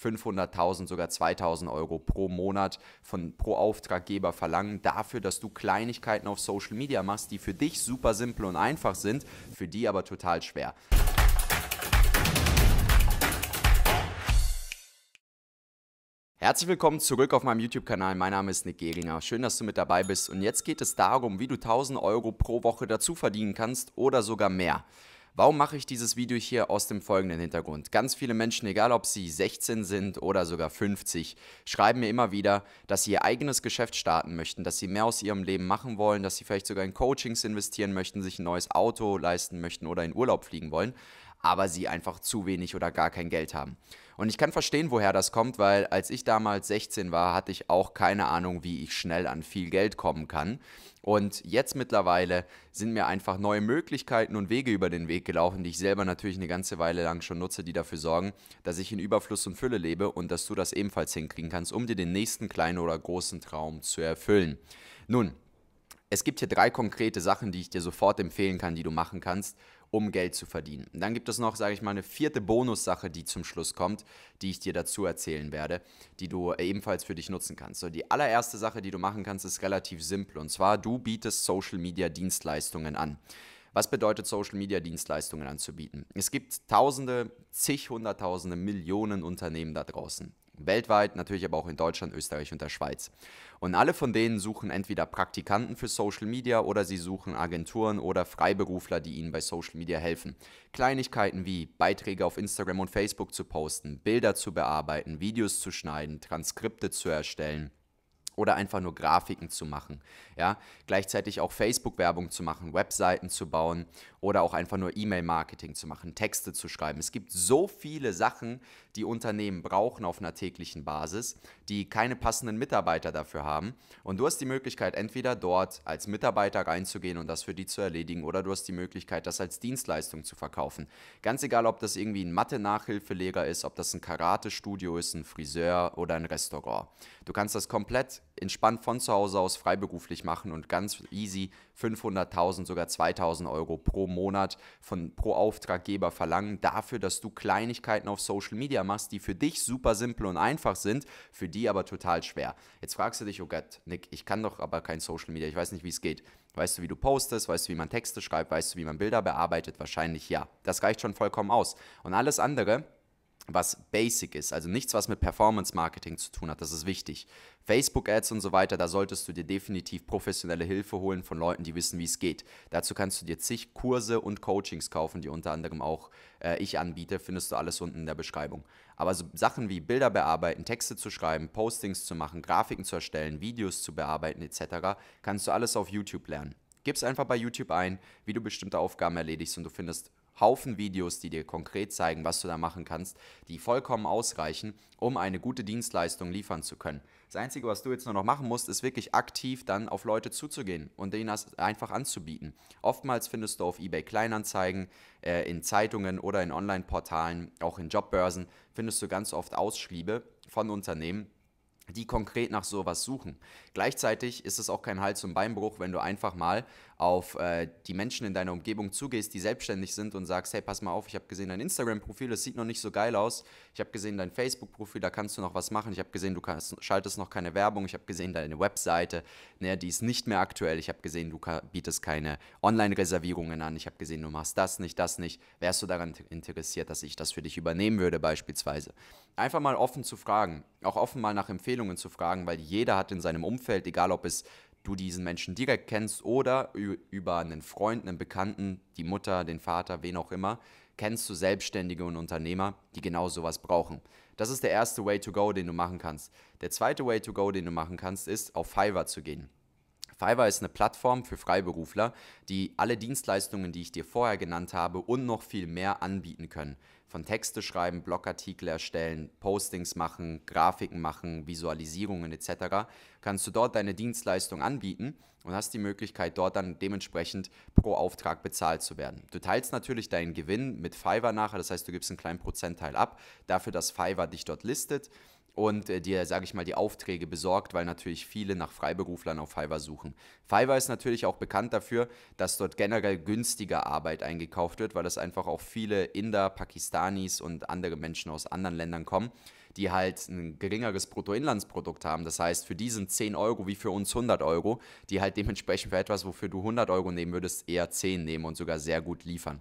500.000, sogar 2.000 Euro pro Monat von pro Auftraggeber verlangen dafür, dass du Kleinigkeiten auf Social Media machst, die für dich super simpel und einfach sind, für die aber total schwer. Herzlich willkommen zurück auf meinem YouTube-Kanal. Mein Name ist Nick Geringer. Schön, dass du mit dabei bist. Und jetzt geht es darum, wie du 1000 Euro pro Woche dazu verdienen kannst oder sogar mehr. Warum mache ich dieses Video hier aus dem folgenden Hintergrund? Ganz viele Menschen, egal ob sie 16 sind oder sogar 50, schreiben mir immer wieder, dass sie ihr eigenes Geschäft starten möchten, dass sie mehr aus ihrem Leben machen wollen, dass sie vielleicht sogar in Coachings investieren möchten, sich ein neues Auto leisten möchten oder in Urlaub fliegen wollen aber sie einfach zu wenig oder gar kein Geld haben. Und ich kann verstehen, woher das kommt, weil als ich damals 16 war, hatte ich auch keine Ahnung, wie ich schnell an viel Geld kommen kann. Und jetzt mittlerweile sind mir einfach neue Möglichkeiten und Wege über den Weg gelaufen, die ich selber natürlich eine ganze Weile lang schon nutze, die dafür sorgen, dass ich in Überfluss und Fülle lebe und dass du das ebenfalls hinkriegen kannst, um dir den nächsten kleinen oder großen Traum zu erfüllen. Nun, es gibt hier drei konkrete Sachen, die ich dir sofort empfehlen kann, die du machen kannst, um Geld zu verdienen. Und dann gibt es noch, sage ich mal, eine vierte Bonussache, die zum Schluss kommt, die ich dir dazu erzählen werde, die du ebenfalls für dich nutzen kannst. So, die allererste Sache, die du machen kannst, ist relativ simpel. Und zwar, du bietest Social Media Dienstleistungen an. Was bedeutet Social Media Dienstleistungen anzubieten? Es gibt tausende, zig, hunderttausende, Millionen Unternehmen da draußen. Weltweit, natürlich aber auch in Deutschland, Österreich und der Schweiz. Und alle von denen suchen entweder Praktikanten für Social Media oder sie suchen Agenturen oder Freiberufler, die ihnen bei Social Media helfen. Kleinigkeiten wie Beiträge auf Instagram und Facebook zu posten, Bilder zu bearbeiten, Videos zu schneiden, Transkripte zu erstellen oder einfach nur Grafiken zu machen. Ja? Gleichzeitig auch Facebook-Werbung zu machen, Webseiten zu bauen oder auch einfach nur E-Mail-Marketing zu machen, Texte zu schreiben. Es gibt so viele Sachen, die Unternehmen brauchen auf einer täglichen Basis, die keine passenden Mitarbeiter dafür haben. Und du hast die Möglichkeit, entweder dort als Mitarbeiter reinzugehen und das für die zu erledigen, oder du hast die Möglichkeit, das als Dienstleistung zu verkaufen. Ganz egal, ob das irgendwie ein Mathe-Nachhilfelehrer ist, ob das ein Karate-Studio ist, ein Friseur oder ein Restaurant. Du kannst das komplett entspannt von zu Hause aus freiberuflich machen und ganz easy 500.000, sogar 2.000 Euro pro Monat von, pro Auftraggeber verlangen, dafür, dass du Kleinigkeiten auf Social Media machst, die für dich super simpel und einfach sind, für die aber total schwer. Jetzt fragst du dich, oh Gott, Nick, ich kann doch aber kein Social Media, ich weiß nicht, wie es geht. Weißt du, wie du postest, weißt du, wie man Texte schreibt, weißt du, wie man Bilder bearbeitet? Wahrscheinlich ja. Das reicht schon vollkommen aus. Und alles andere, was basic ist, also nichts, was mit Performance Marketing zu tun hat, das ist wichtig. Facebook Ads und so weiter, da solltest du dir definitiv professionelle Hilfe holen von Leuten, die wissen, wie es geht. Dazu kannst du dir zig Kurse und Coachings kaufen, die unter anderem auch äh, ich anbiete, findest du alles unten in der Beschreibung. Aber so Sachen wie Bilder bearbeiten, Texte zu schreiben, Postings zu machen, Grafiken zu erstellen, Videos zu bearbeiten etc., kannst du alles auf YouTube lernen. Gib's einfach bei YouTube ein, wie du bestimmte Aufgaben erledigst und du findest Haufen Videos, die dir konkret zeigen, was du da machen kannst, die vollkommen ausreichen, um eine gute Dienstleistung liefern zu können. Das Einzige, was du jetzt nur noch machen musst, ist wirklich aktiv dann auf Leute zuzugehen und denen das einfach anzubieten. Oftmals findest du auf eBay Kleinanzeigen, äh, in Zeitungen oder in Online-Portalen, auch in Jobbörsen, findest du ganz oft Ausschriebe von Unternehmen, die konkret nach sowas suchen. Gleichzeitig ist es auch kein Hals- und Beinbruch, wenn du einfach mal auf äh, die Menschen in deiner Umgebung zugehst, die selbstständig sind und sagst, hey, pass mal auf, ich habe gesehen dein Instagram-Profil, das sieht noch nicht so geil aus. Ich habe gesehen dein Facebook-Profil, da kannst du noch was machen. Ich habe gesehen, du kannst, schaltest noch keine Werbung. Ich habe gesehen deine Webseite, ne, die ist nicht mehr aktuell. Ich habe gesehen, du bietest keine Online-Reservierungen an. Ich habe gesehen, du machst das nicht, das nicht. Wärst du daran interessiert, dass ich das für dich übernehmen würde beispielsweise? Einfach mal offen zu fragen, auch offen mal nach Empfehlungen zu fragen, weil jeder hat in seinem Umfeld, egal ob es du diesen Menschen direkt kennst oder über einen Freund, einen Bekannten, die Mutter, den Vater, wen auch immer, kennst du Selbstständige und Unternehmer, die genau sowas brauchen. Das ist der erste Way to go, den du machen kannst. Der zweite Way to go, den du machen kannst, ist auf Fiverr zu gehen. Fiverr ist eine Plattform für Freiberufler, die alle Dienstleistungen, die ich dir vorher genannt habe und noch viel mehr anbieten können. Von Texte schreiben, Blogartikel erstellen, Postings machen, Grafiken machen, Visualisierungen etc. kannst du dort deine Dienstleistung anbieten und hast die Möglichkeit, dort dann dementsprechend pro Auftrag bezahlt zu werden. Du teilst natürlich deinen Gewinn mit Fiverr nachher, das heißt, du gibst einen kleinen Prozentteil ab dafür, dass Fiverr dich dort listet und äh, dir, sage ich mal, die Aufträge besorgt, weil natürlich viele nach Freiberuflern auf Fiverr suchen. Fiverr ist natürlich auch bekannt dafür, dass dort generell günstiger Arbeit eingekauft wird, weil das einfach auch viele Inder, Pakistanis und andere Menschen aus anderen Ländern kommen, die halt ein geringeres Bruttoinlandsprodukt haben. Das heißt, für diesen 10 Euro wie für uns 100 Euro, die halt dementsprechend für etwas, wofür du 100 Euro nehmen würdest, eher 10 nehmen und sogar sehr gut liefern.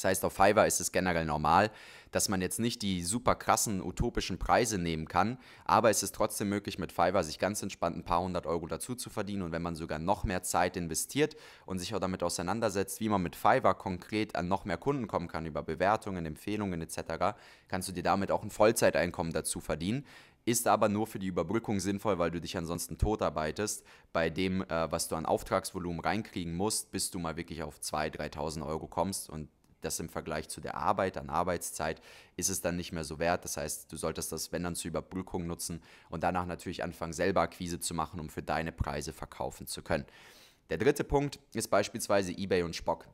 Das heißt, auf Fiverr ist es generell normal, dass man jetzt nicht die super krassen utopischen Preise nehmen kann, aber es ist trotzdem möglich, mit Fiverr sich ganz entspannt ein paar hundert Euro dazu zu verdienen und wenn man sogar noch mehr Zeit investiert und sich auch damit auseinandersetzt, wie man mit Fiverr konkret an noch mehr Kunden kommen kann über Bewertungen, Empfehlungen etc., kannst du dir damit auch ein Vollzeiteinkommen dazu verdienen ist aber nur für die Überbrückung sinnvoll, weil du dich ansonsten totarbeitest bei dem, äh, was du an Auftragsvolumen reinkriegen musst, bis du mal wirklich auf 2.000, 3.000 Euro kommst. Und das im Vergleich zu der Arbeit an Arbeitszeit ist es dann nicht mehr so wert. Das heißt, du solltest das, wenn dann, zur Überbrückung nutzen und danach natürlich anfangen, selber Akquise zu machen, um für deine Preise verkaufen zu können. Der dritte Punkt ist beispielsweise eBay und Spock.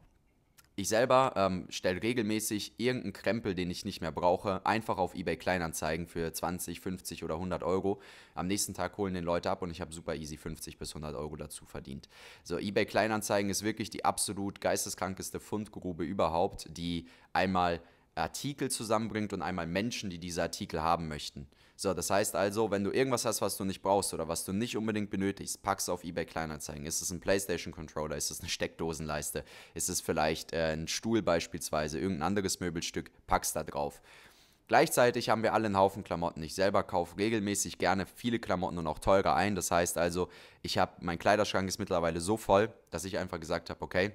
Ich selber ähm, stelle regelmäßig irgendeinen Krempel, den ich nicht mehr brauche, einfach auf eBay Kleinanzeigen für 20, 50 oder 100 Euro. Am nächsten Tag holen den Leute ab und ich habe super easy 50 bis 100 Euro dazu verdient. So, eBay Kleinanzeigen ist wirklich die absolut geisteskrankeste Fundgrube überhaupt, die einmal Artikel zusammenbringt und einmal Menschen, die diese Artikel haben möchten. So, das heißt also, wenn du irgendwas hast, was du nicht brauchst oder was du nicht unbedingt benötigst, packst auf eBay Kleinanzeigen. Ist es ein PlayStation Controller? Ist es eine Steckdosenleiste? Ist es vielleicht äh, ein Stuhl beispielsweise? Irgendein anderes Möbelstück? Packst da drauf. Gleichzeitig haben wir alle einen Haufen Klamotten. Ich selber kaufe regelmäßig gerne viele Klamotten und auch teure ein. Das heißt also, ich habe mein Kleiderschrank ist mittlerweile so voll, dass ich einfach gesagt habe, okay,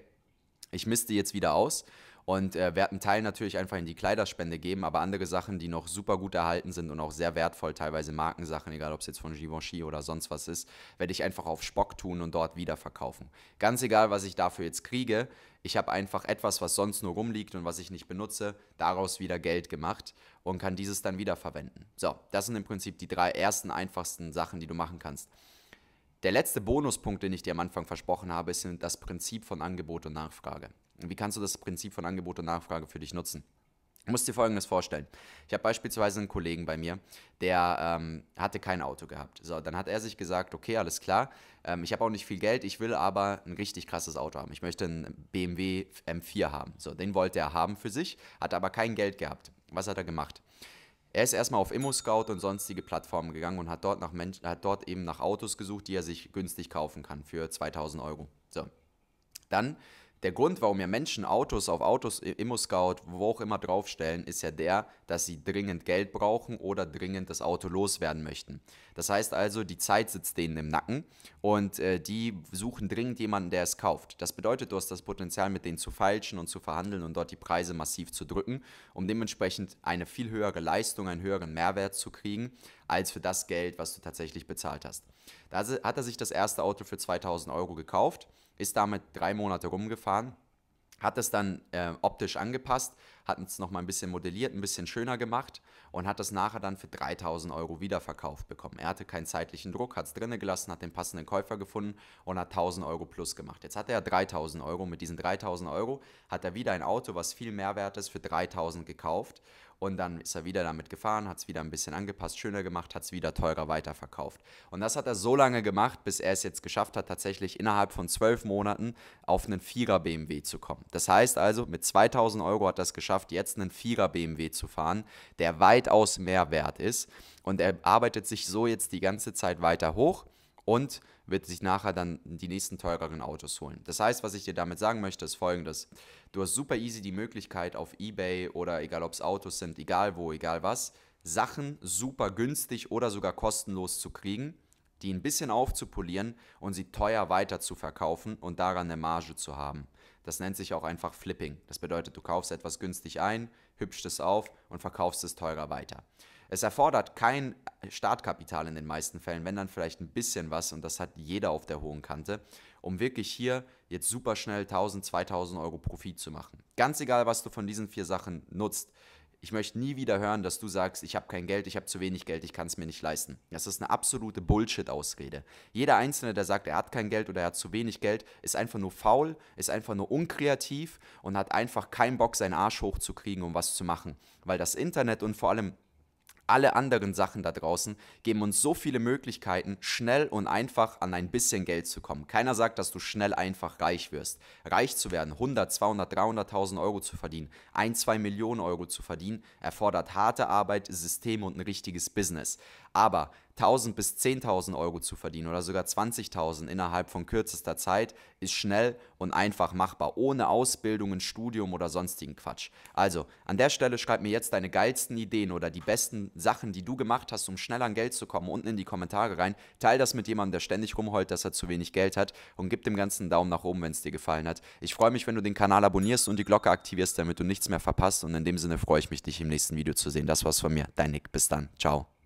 ich misste jetzt wieder aus und äh, werde einen Teil natürlich einfach in die Kleiderspende geben, aber andere Sachen, die noch super gut erhalten sind und auch sehr wertvoll, teilweise Markensachen, egal ob es jetzt von Givenchy oder sonst was ist, werde ich einfach auf Spock tun und dort wieder verkaufen. Ganz egal, was ich dafür jetzt kriege, ich habe einfach etwas, was sonst nur rumliegt und was ich nicht benutze, daraus wieder Geld gemacht und kann dieses dann wiederverwenden. So, das sind im Prinzip die drei ersten einfachsten Sachen, die du machen kannst. Der letzte Bonuspunkt, den ich dir am Anfang versprochen habe, ist das Prinzip von Angebot und Nachfrage. Wie kannst du das Prinzip von Angebot und Nachfrage für dich nutzen? Du musst dir Folgendes vorstellen. Ich habe beispielsweise einen Kollegen bei mir, der ähm, hatte kein Auto gehabt. So, dann hat er sich gesagt, okay, alles klar, ähm, ich habe auch nicht viel Geld, ich will aber ein richtig krasses Auto haben. Ich möchte einen BMW M4 haben. So, den wollte er haben für sich, hat aber kein Geld gehabt. Was hat er gemacht? Er ist erstmal auf ImmoScout und sonstige Plattformen gegangen und hat dort, nach Mensch, hat dort eben nach Autos gesucht, die er sich günstig kaufen kann für 2000 Euro. So. Dann der Grund, warum ja Menschen Autos auf Autos, Immo-Scout, wo auch immer draufstellen, ist ja der, dass sie dringend Geld brauchen oder dringend das Auto loswerden möchten. Das heißt also, die Zeit sitzt denen im Nacken und äh, die suchen dringend jemanden, der es kauft. Das bedeutet, du hast das Potenzial, mit denen zu feilschen und zu verhandeln und dort die Preise massiv zu drücken, um dementsprechend eine viel höhere Leistung, einen höheren Mehrwert zu kriegen, als für das Geld, was du tatsächlich bezahlt hast. Da hat er sich das erste Auto für 2000 Euro gekauft, ist damit drei Monate rumgefahren, hat es dann äh, optisch angepasst, hat es nochmal ein bisschen modelliert, ein bisschen schöner gemacht und hat das nachher dann für 3000 Euro wiederverkauft bekommen. Er hatte keinen zeitlichen Druck, hat es drinnen gelassen, hat den passenden Käufer gefunden und hat 1000 Euro plus gemacht. Jetzt hat er ja 3000 Euro. Mit diesen 3000 Euro hat er wieder ein Auto, was viel mehr wert ist, für 3000 gekauft und dann ist er wieder damit gefahren, hat es wieder ein bisschen angepasst, schöner gemacht, hat es wieder teurer weiterverkauft. Und das hat er so lange gemacht, bis er es jetzt geschafft hat, tatsächlich innerhalb von zwölf Monaten auf einen Vierer BMW zu kommen. Das heißt also, mit 2000 Euro hat er es geschafft, jetzt einen Vierer BMW zu fahren, der weitaus mehr wert ist. Und er arbeitet sich so jetzt die ganze Zeit weiter hoch und wird sich nachher dann die nächsten teureren Autos holen. Das heißt, was ich dir damit sagen möchte, ist folgendes. Du hast super easy die Möglichkeit auf eBay oder egal ob es Autos sind, egal wo, egal was, Sachen super günstig oder sogar kostenlos zu kriegen die ein bisschen aufzupolieren und sie teuer weiter zu verkaufen und daran eine Marge zu haben. Das nennt sich auch einfach Flipping. Das bedeutet, du kaufst etwas günstig ein, hübschst es auf und verkaufst es teurer weiter. Es erfordert kein Startkapital in den meisten Fällen, wenn dann vielleicht ein bisschen was und das hat jeder auf der hohen Kante, um wirklich hier jetzt super schnell 1000, 2000 Euro Profit zu machen. Ganz egal, was du von diesen vier Sachen nutzt. Ich möchte nie wieder hören, dass du sagst, ich habe kein Geld, ich habe zu wenig Geld, ich kann es mir nicht leisten. Das ist eine absolute Bullshit-Ausrede. Jeder Einzelne, der sagt, er hat kein Geld oder er hat zu wenig Geld, ist einfach nur faul, ist einfach nur unkreativ und hat einfach keinen Bock, seinen Arsch hochzukriegen, um was zu machen. Weil das Internet und vor allem alle anderen Sachen da draußen geben uns so viele Möglichkeiten, schnell und einfach an ein bisschen Geld zu kommen. Keiner sagt, dass du schnell einfach reich wirst. Reich zu werden, 100, 200, 300.000 Euro zu verdienen, 1, 2 Millionen Euro zu verdienen, erfordert harte Arbeit, System und ein richtiges Business. Aber 1000 bis 10.000 Euro zu verdienen oder sogar 20.000 innerhalb von kürzester Zeit ist schnell und einfach machbar, ohne Ausbildung, ein Studium oder sonstigen Quatsch. Also, an der Stelle schreib mir jetzt deine geilsten Ideen oder die besten Sachen, die du gemacht hast, um schnell an Geld zu kommen, unten in die Kommentare rein. Teil das mit jemandem, der ständig rumheult, dass er zu wenig Geld hat und gib dem Ganzen einen Daumen nach oben, wenn es dir gefallen hat. Ich freue mich, wenn du den Kanal abonnierst und die Glocke aktivierst, damit du nichts mehr verpasst und in dem Sinne freue ich mich, dich im nächsten Video zu sehen. Das war's von mir. Dein Nick. Bis dann. Ciao.